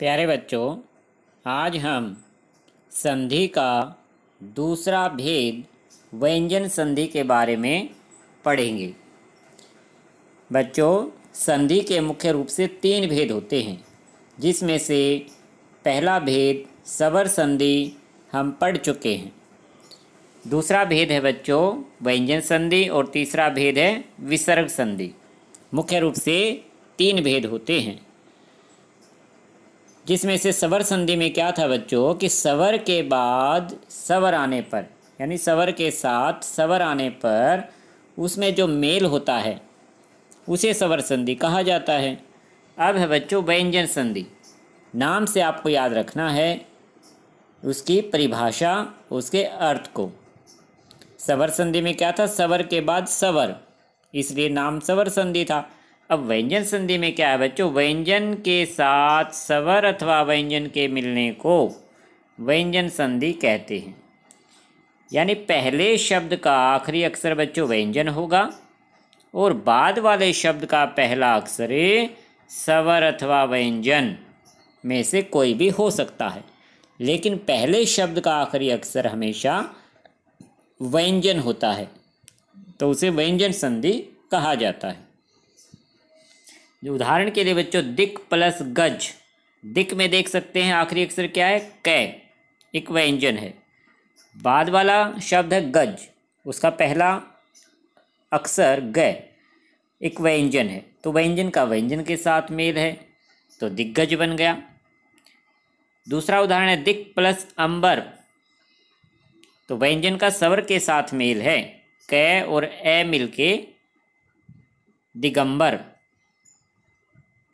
प्यारे बच्चों आज हम संधि का दूसरा भेद व्यंजन संधि के बारे में पढ़ेंगे बच्चों संधि के मुख्य रूप से तीन भेद होते हैं जिसमें से पहला भेद सबर संधि हम पढ़ चुके हैं दूसरा भेद है बच्चों व्यंजन संधि और तीसरा भेद है विसर्ग संधि मुख्य रूप से तीन भेद होते हैं जिसमें से सवर संधि में क्या था बच्चों कि सवर के बाद सवर आने पर यानी सवर के साथ सवर आने पर उसमें जो मेल होता है उसे सवर संधि कहा जाता है अब है बच्चों व्यंजन संधि नाम से आपको याद रखना है उसकी परिभाषा उसके अर्थ को सवर संधि में क्या था सवर के बाद सवर इसलिए नाम सवर संधि था अब व्यंजन संधि में क्या है बच्चों व्यंजन के साथ सवर अथवा व्यंजन के मिलने को व्यंजन संधि कहते हैं यानी पहले शब्द का आखिरी अक्षर बच्चों व्यंजन होगा और बाद वाले शब्द का पहला अक्षर सवर अथवा व्यंजन में से कोई भी हो सकता है लेकिन पहले शब्द का आखिरी अक्षर हमेशा व्यंजन होता है तो उसे व्यंजन संधि कहा जाता है जो उदाहरण के लिए बच्चों दिक प्लस गज दिक में देख सकते हैं आखिरी अक्षर क्या है कै एक व्यंजन है बाद वाला शब्द है गज उसका पहला अक्षर ग एक व्यंजन है तो व्यंजन का व्यंजन के साथ मेल है तो दिग्गज बन गया दूसरा उदाहरण है दिक प्लस अंबर तो व्यंजन का सवर के साथ मेल है क और ए मिलके दिगंबर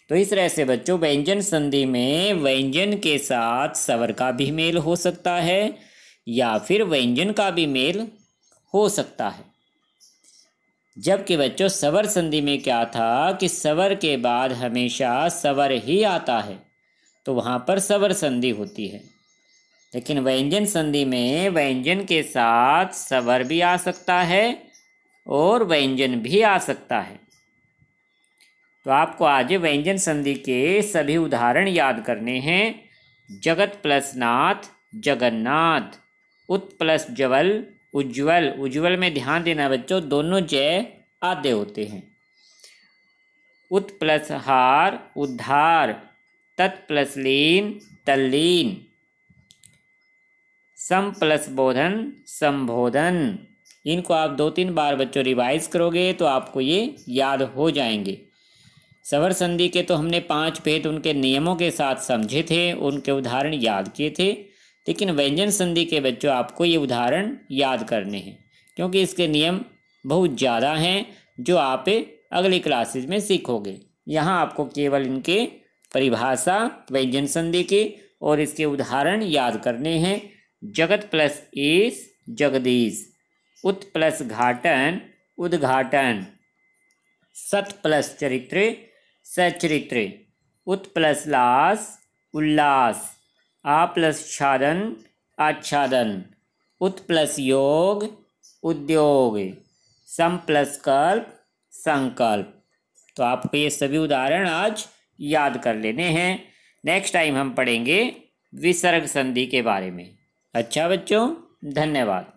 तो इस तरह से बच्चों व्यंजन संधि में व्यंजन के साथ सवर का भी मेल हो सकता है या फिर व्यंजन का भी मेल हो सकता है जबकि बच्चों सवर संधि में क्या था कि सवर के बाद हमेशा सवर ही आता है तो वहाँ पर सवर संधि होती है लेकिन व्यंजन संधि में व्यंजन के साथ सवर भी आ सकता है और व्यंजन भी आ सकता है तो आपको आज व्यंजन संधि के सभी उदाहरण याद करने हैं जगत प्लस नाथ जगन्नाथ उत प्लस जवल उज्ज्वल उज्ज्वल में ध्यान देना बच्चों दोनों जय आदे होते हैं उत प्लस हार उद्धार तत् प्लस लीन तल्लीन सम प्लस बोधन संबोधन इनको आप दो तीन बार बच्चों रिवाइज करोगे तो आपको ये याद हो जाएंगे सवर संधि के तो हमने पांच भेद उनके नियमों के साथ समझे थे उनके उदाहरण याद किए थे लेकिन व्यंजन संधि के बच्चों आपको ये उदाहरण याद करने हैं क्योंकि इसके नियम बहुत ज़्यादा हैं जो आप अगली क्लासेज में सीखोगे यहाँ आपको केवल इनके परिभाषा व्यंजन संधि के और इसके उदाहरण याद करने हैं जगत प्लस ईस जगदीश उत प्लस घाटन उद्घाटन सत प्लस चरित्र सचरित्र उत प्लस लास उल्लास आ प्लस छादन आच्छादन उत प्लस योग उद्योग सम प्लस कल्प संकल्प तो आपको ये सभी उदाहरण आज याद कर लेने हैं नेक्स्ट टाइम हम पढ़ेंगे विसर्ग संधि के बारे में अच्छा बच्चों धन्यवाद